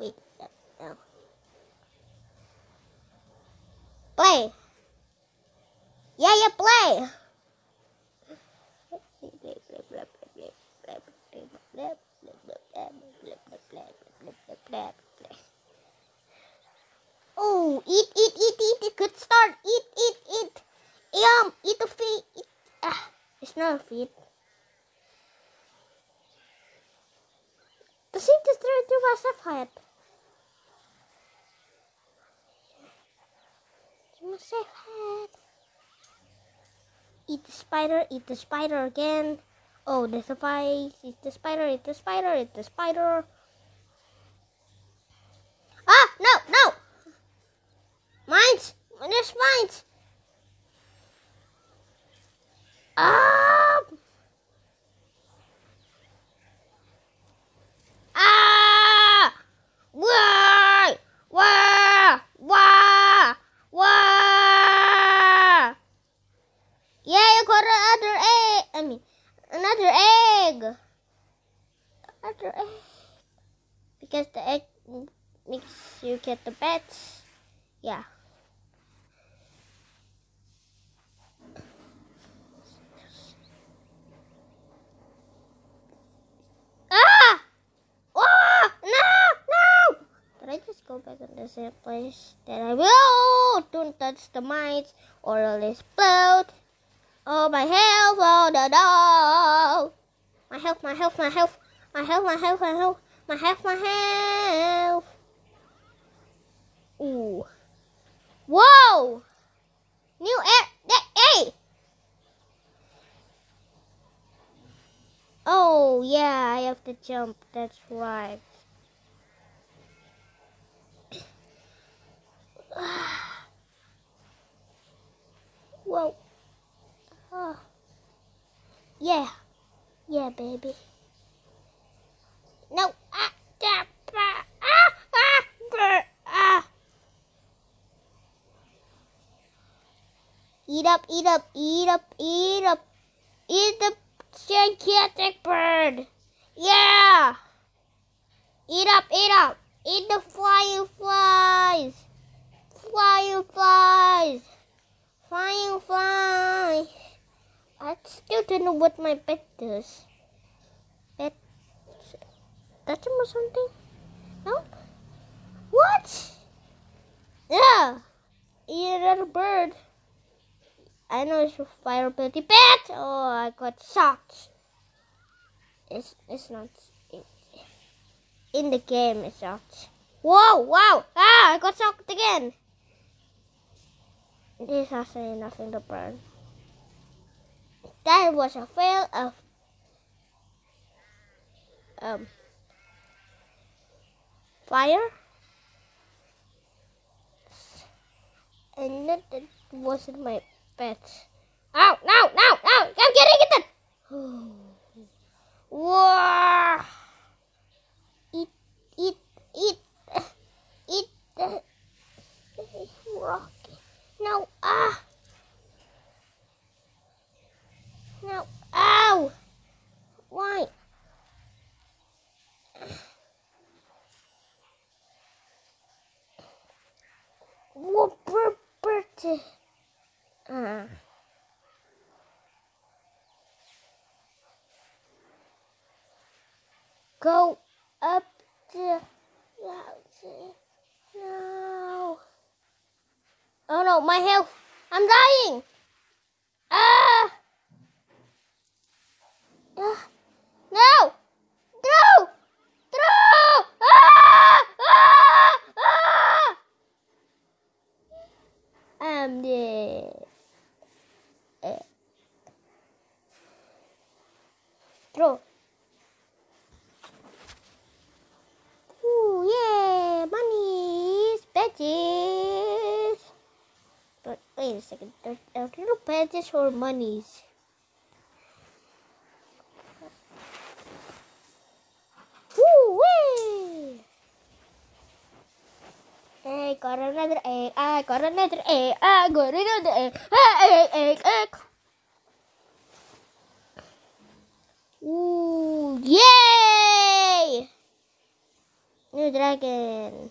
Wait, no. Play. Yeah, yeah, play. Oh, eat, eat, eat, eat. Good start. Eat, eat, eat. Yum, eat the feet. Eat. Ah, it's not a feet. The sheep destroyed through my sapphire. so Eat the spider, eat the spider again. Oh, the spider, eat the spider, eat the spider, eat the spider. Ah, no, no! Mines! There's mines! go back in the same place, then I will. Don't touch the mines or I'll explode. Oh, my health, oh no, no. My health, my health, my health, my health, my health, my health, my health, my health. Ooh. Whoa! New air, that, hey! Oh, yeah, I have to jump, that's right. wait. Oh. Yeah. Yeah, baby. No. Ah, ah, ah, ah, ah, ah. Eat up, eat up, eat up, eat up. Eat the gigantic bird. Yeah. Eat up, eat up. Eat the flying flies. Flying flies. Flying fly. I still don't know what my pet does. Pet touch him or something? No? What? Yeah. Eat another bird. I know it's a fire ability pet. Oh, I got shocked. It's it's not in, the game. It's out. Whoa! Wow! Ah! I got shocked again. This has nothing to burn. That was a fail of um, fire. And that, wasn't my pet. Ow, no, no, no, I'm getting it! Whoa! Eat, eat, eat, eat. Whoa. No, ah. No, ow. Why? Whooperty. Ah. Uh-huh. Go up the mountain. No. Oh no, my health. I'm dying. Ah! ah. No! No! No! Ah! Ah! Ah! I'm dead. Throw. Ooh, yeah, money, Betty. Wait a second. are they're little badges or monies. Woo wee! I got another egg. I got another egg. I got another egg. Egg, egg, egg. Ooh, yay! New dragon.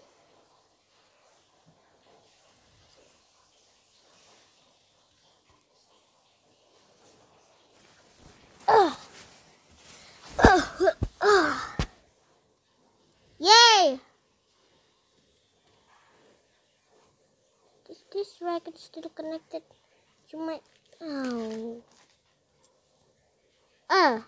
Yay! Is this racket still connected? You might... Oh. Uh.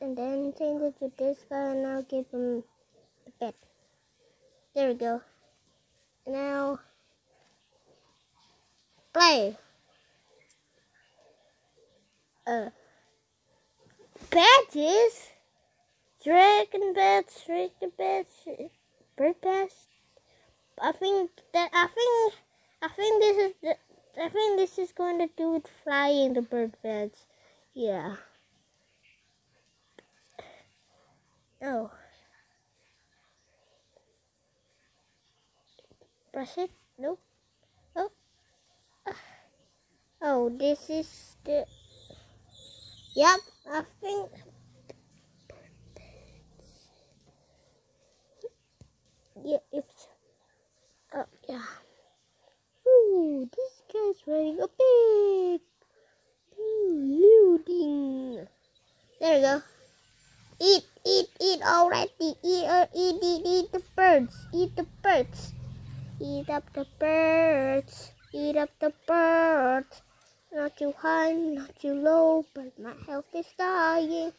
and then change it to this guy and I'll give him the bed. There we go. Now, play. Uh, badges? Dragon bats, dragon bats, bird bats. I think that, I think, I think this is the, I think this is going to do with flying the bird bats. Yeah. Oh. Press it? Nope. Oh. Uh. Oh, this is the... Yep, I think... Yeah, it's... Oh, yeah. Ooh, this guy's running a big... Looting. There we go. Eat, eat, eat already. Eat, uh, eat, eat, eat the birds. Eat the birds. Eat up the birds. Eat up the birds. Not too high, not too low, but my health is dying.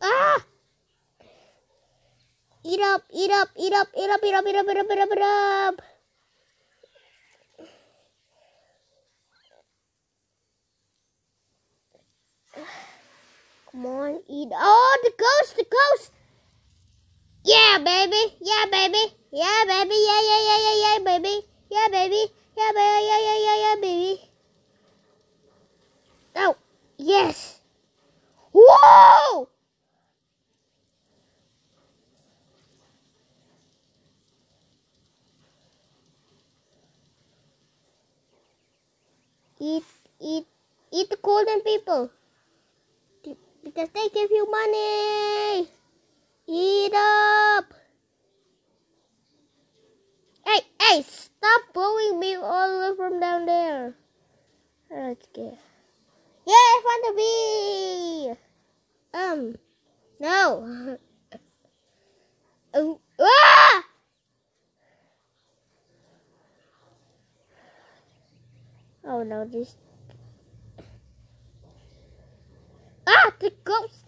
Ah! Eat up, eat up, eat up, eat up, eat up, eat up, eat up, eat up, eat up. Come on, eat. Oh, the ghost, the ghost. Yeah, baby. Yeah, baby. Yeah, baby. Yeah, yeah, yeah, yeah, yeah, baby. Yeah, baby. Yeah, baby. Yeah, yeah, yeah, yeah, baby. Oh, yes. Whoa! Eat, eat, eat the golden people because they give you money. Eat up. Hey, hey, stop blowing me all the way from down there. Let's get. Yeah, I found a bee. Um, no. oh, ah! Oh no, this Ah, the ghost!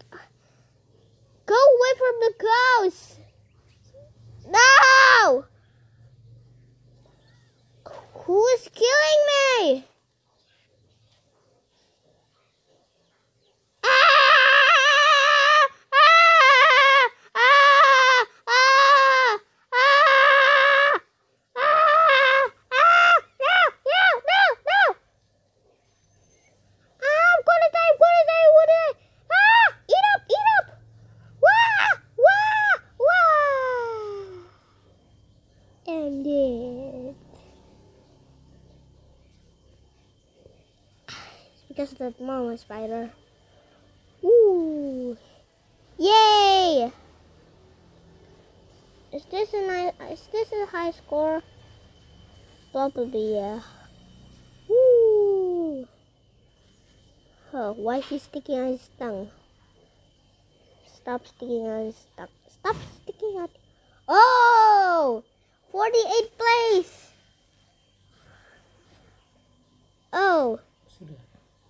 Just the mama spider. Ooh. Yay! Is this a nice, is this a high score? Probably, yeah. Woo! Oh, why is he sticking on his tongue? Stop sticking on his tongue. Stop sticking on. Oh! 48th place! Oh!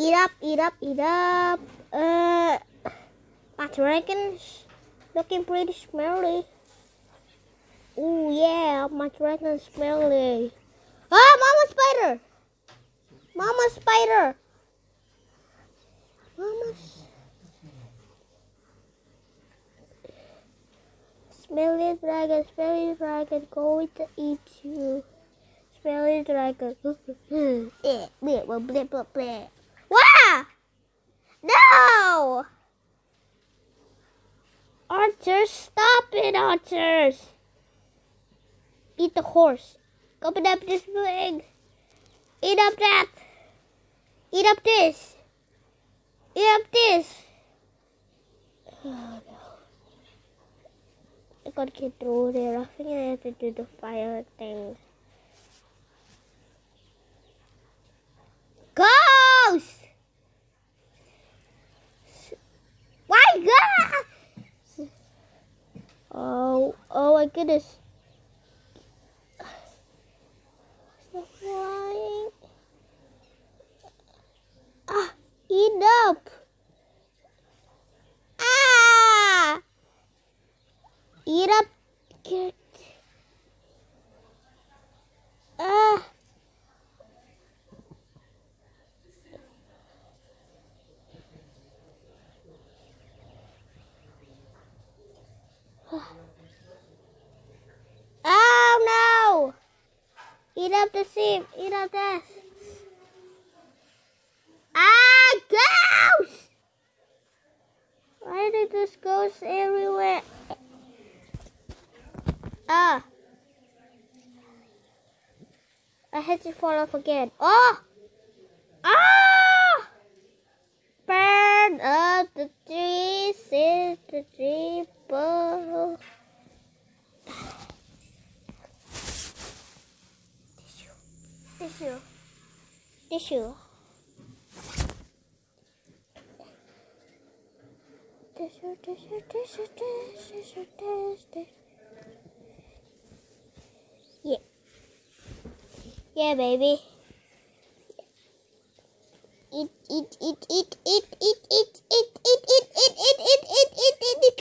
eat up, eat up, eat up. Uh, my dragon's looking pretty smelly. Oh yeah, my dragon's smelly. Ah, mama spider! Mama spider! Mama Smelly dragon, smelly dragon, going to eat you. Smelly dragon. Eh, bleh, bleh, blip blip. No! Archers, stop it, archers! Eat the horse. Open up this thing. Eat up that. Eat up this. Eat up this. Oh no. I gotta get through there. I think I have to do the fire thing. Ghost! Oh, oh my goodness. flying. Ah, ah, eat up. Ah! up. Get. Ah! Eat up the seam. Eat up this. Ah, ghost! Why did this ghost everywhere? Ah. I had to fall off again. Oh! Ah! Burn up the trees, is the tree book. tissue. Tissue. Tissue, tissue, tissue, tissue, tissue, tissue. Yeah. Yeah, baby. Eat, eat, eat, eat, eat, eat, eat, eat, eat, eat, eat, eat, eat, eat, eat, eat.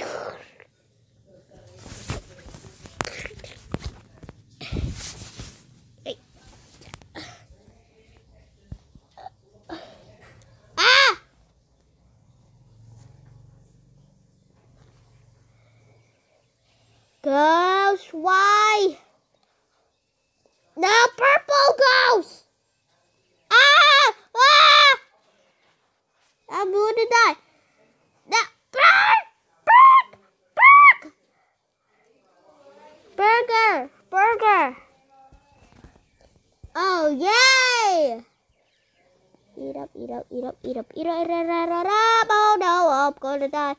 eat up, eat up, eat up, oh no, I'm gonna die.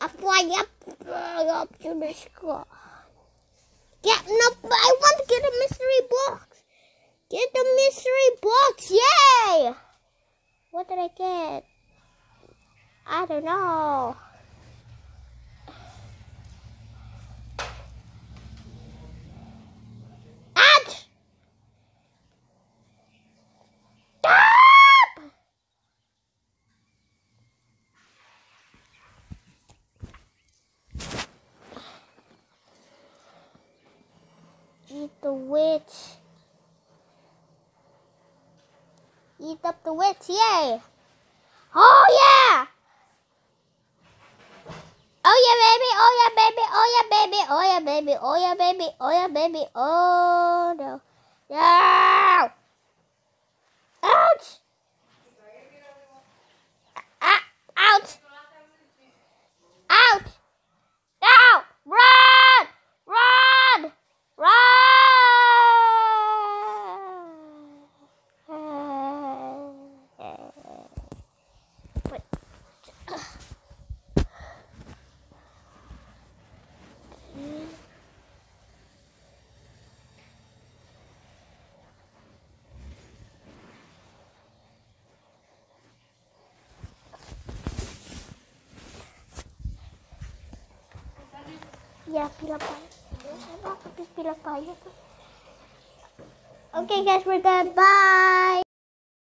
I'm flying up, up to the sky. Get no, I want to get a mystery box. Get the mystery box, yay! What did I get? I don't know. the witch. Eat up the witch, yay! Oh yeah! Oh yeah, baby! Oh yeah, baby! Oh yeah, baby! Oh yeah, baby! Oh yeah, baby! Oh yeah, baby! Oh no! Yeah. Yeah, pila pie. pie? Okay guys, we're done. Bye!